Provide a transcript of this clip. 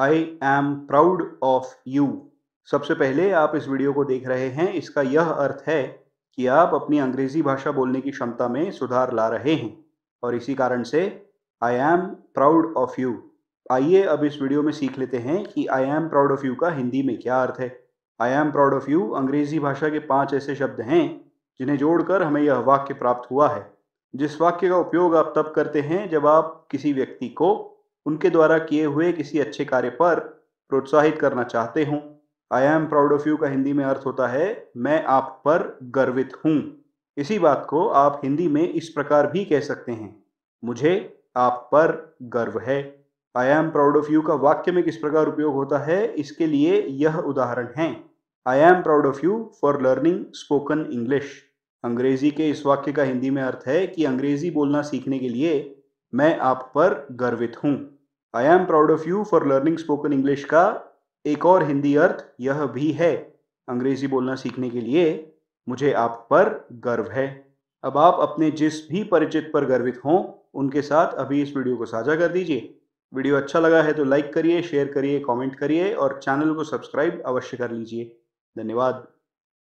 I am proud of you सबसे पहले आप इस वीडियो को देख रहे हैं इसका यह अर्थ है कि आप अपनी अंग्रेज़ी भाषा बोलने की क्षमता में सुधार ला रहे हैं और इसी कारण से I am proud of you आइए अब इस वीडियो में सीख लेते हैं कि I am proud of you का हिंदी में क्या अर्थ है I am proud of you अंग्रेज़ी भाषा के पांच ऐसे शब्द हैं जिन्हें जोड़कर हमें यह वाक्य प्राप्त हुआ है जिस वाक्य का उपयोग आप तब करते हैं जब आप किसी व्यक्ति को उनके द्वारा किए हुए किसी अच्छे कार्य पर प्रोत्साहित करना चाहते हूँ I am proud of you का हिंदी में अर्थ होता है मैं आप पर गर्वित हूँ इसी बात को आप हिंदी में इस प्रकार भी कह सकते हैं मुझे आप पर गर्व है I am proud of you का वाक्य में किस प्रकार उपयोग होता है इसके लिए यह उदाहरण है I am proud of you for learning spoken English अंग्रेजी के इस वाक्य का हिंदी में अर्थ है कि अंग्रेजी बोलना सीखने के लिए मैं आप पर गर्वित हूँ I am proud of you for learning spoken English का एक और हिंदी अर्थ यह भी है अंग्रेजी बोलना सीखने के लिए मुझे आप पर गर्व है अब आप अपने जिस भी परिचित पर गर्वित हों उनके साथ अभी इस वीडियो को साझा कर दीजिए वीडियो अच्छा लगा है तो लाइक करिए शेयर करिए कमेंट करिए और चैनल को सब्सक्राइब अवश्य कर लीजिए धन्यवाद